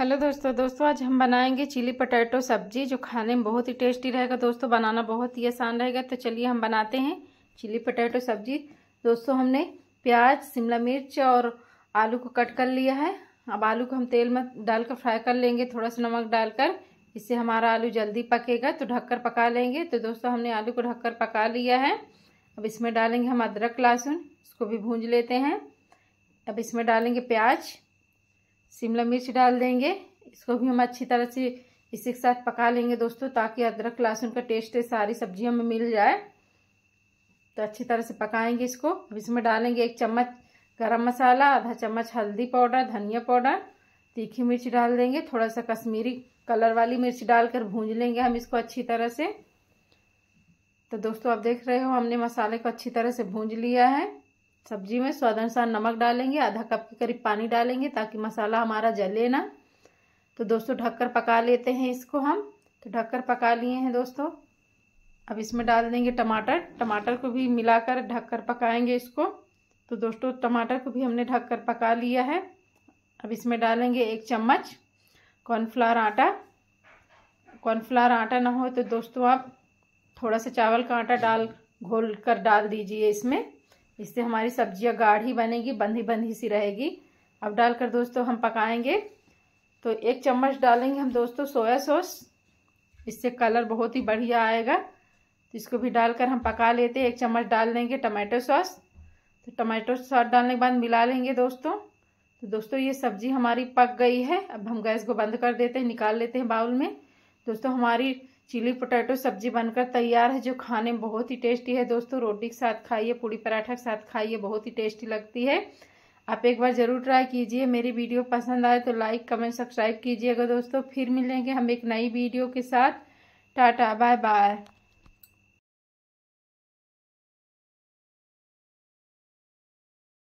hello दोस्तों दोस्तों आज हम बनाएंगे चिली पटेटो सब्जी जो खाने में बहुत ही टेस्टी रहेगा दोस्तों बनाना बहुत ही आसान रहेगा तो चलिए हम बनाते हैं चिली पटेटो सब्जी दोस्तों हमने प्याज शिमला मिर्च और आलू को कट कर लिया है अब आलू को हम तेल में डालकर फ्राई कर लेंगे थोड़ा सा नमक डालकर इससे हमारा आलू जल्दी पकेगा तो ढककर पका लेंगे तो दोस्तों हमने आलू को ढककर पका लिया है अब इसमें डालेंगे हम अदरक लहसुन इसको भी भूंज लेते हैं अब इसमें डालेंगे प्याज शिमला मिर्च डाल देंगे इसको भी हम अच्छी तरह से इसी के साथ पका लेंगे दोस्तों ताकि अदरक लहसुन का टेस्ट सारी सब्जियों में मिल जाए तो अच्छी तरह से पकाएंगे इसको अब इसमें डालेंगे एक चम्मच गरम मसाला आधा चम्मच हल्दी पाउडर धनिया पाउडर तीखी मिर्च डाल देंगे थोड़ा सा कश्मीरी कलर वाली मिर्च डालकर भूंज लेंगे हम इसको अच्छी तरह से तो दोस्तों आप देख रहे हो हमने मसाले को अच्छी तरह से भूंज लिया है सब्जी में स्वाद अनुसार नमक डालेंगे आधा कप के करीब पानी डालेंगे ताकि मसाला हमारा जले ना तो दोस्तों ढककर पका लेते हैं इसको हम तो ढककर पका लिए हैं दोस्तों अब इसमें डाल देंगे टमाटर टमाटर को भी मिलाकर ढककर पकाएंगे इसको तो दोस्तों टमाटर को भी हमने ढककर पका लिया है अब इसमें डालेंगे एक चम्मच कॉर्नफ्लावर आटा कॉर्नफ्लावर आटा ना हो तो दोस्तों आप थोड़ा सा चावल का आटा डाल घोल कर डाल दीजिए इसमें इससे हमारी सब्जियां गाढ़ी बनेगी बंधी बंधी सी रहेगी अब डालकर दोस्तों हम पकाएंगे तो एक चम्मच डालेंगे हम दोस्तों सोया सॉस इससे कलर बहुत ही बढ़िया आएगा तो इसको भी डालकर हम पका लेते हैं एक चम्मच डाल देंगे टमाटो सॉस तो टमाटो सॉस डालने के बाद मिला लेंगे दोस्तों तो दोस्तों ये सब्ज़ी हमारी पक गई है अब हम गैस को बंद कर देते हैं निकाल लेते हैं बाउल में दोस्तों हमारी चिली पोटैटो सब्जी बनकर तैयार है जो खाने में बहुत ही टेस्टी है दोस्तों रोटी के साथ खाइए पूड़ी पराठा के साथ खाइए बहुत ही टेस्टी लगती है आप एक बार ज़रूर ट्राई कीजिए मेरी वीडियो पसंद आए तो लाइक कमेंट सब्सक्राइब कीजिएगा दोस्तों फिर मिलेंगे हम एक नई वीडियो के साथ टाटा बाय बाय